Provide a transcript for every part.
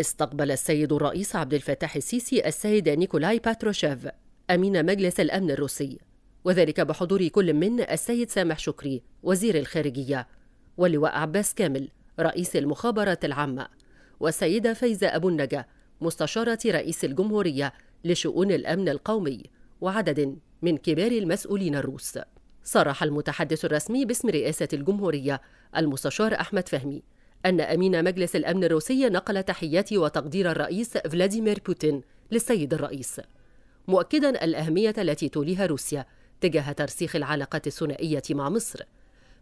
استقبل السيد الرئيس عبد الفتاح السيسي السيد نيكولاي باتروشيف أمين مجلس الأمن الروسي وذلك بحضور كل من السيد سامح شكري وزير الخارجية واللواء عباس كامل رئيس المخابرات العامة والسيدة فايزة أبو النجا مستشارة رئيس الجمهورية لشؤون الأمن القومي وعدد من كبار المسؤولين الروس صرح المتحدث الرسمي باسم رئاسة الجمهورية المستشار أحمد فهمي أن أمين مجلس الأمن الروسي نقل تحيات وتقدير الرئيس فلاديمير بوتين للسيد الرئيس مؤكدا الأهمية التي توليها روسيا تجاه ترسيخ العلاقات الثنائية مع مصر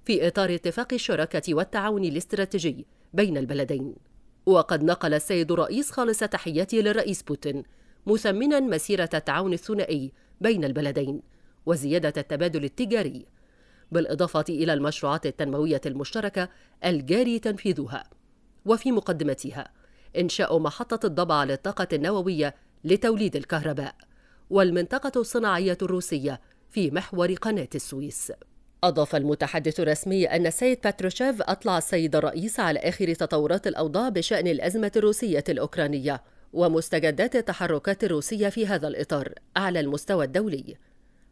في إطار اتفاق الشراكة والتعاون الاستراتيجي بين البلدين وقد نقل السيد الرئيس خالص تحياته للرئيس بوتين مثمنا مسيرة التعاون الثنائي بين البلدين وزيادة التبادل التجاري بالإضافة إلى المشروعات التنموية المشتركة الجاري تنفيذها وفي مقدمتها إنشاء محطة الضبع للطاقة النووية لتوليد الكهرباء والمنطقة الصناعية الروسية في محور قناة السويس أضاف المتحدث الرسمي أن السيد باتروشيف أطلع السيد الرئيس على آخر تطورات الأوضاع بشأن الأزمة الروسية الأوكرانية ومستجدات التحركات الروسية في هذا الإطار على المستوى الدولي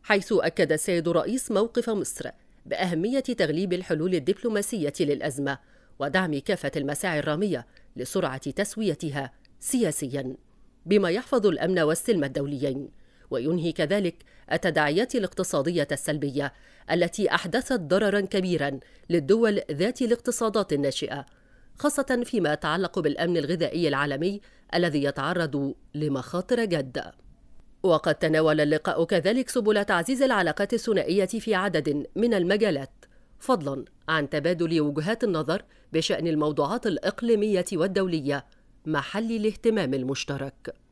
حيث أكد السيد الرئيس موقف مصر بأهمية تغليب الحلول الدبلوماسية للأزمة ودعم كافة المساعي الرامية لسرعة تسويتها سياسياً بما يحفظ الأمن والسلم الدوليين وينهي كذلك التداعيات الاقتصادية السلبية التي أحدثت ضرراً كبيراً للدول ذات الاقتصادات الناشئة خاصة فيما يتعلق بالأمن الغذائي العالمي الذي يتعرض لمخاطر جادة وقد تناول اللقاء كذلك سبل تعزيز العلاقات الثنائية في عدد من المجالات فضلا عن تبادل وجهات النظر بشأن الموضوعات الإقليمية والدولية محل الاهتمام المشترك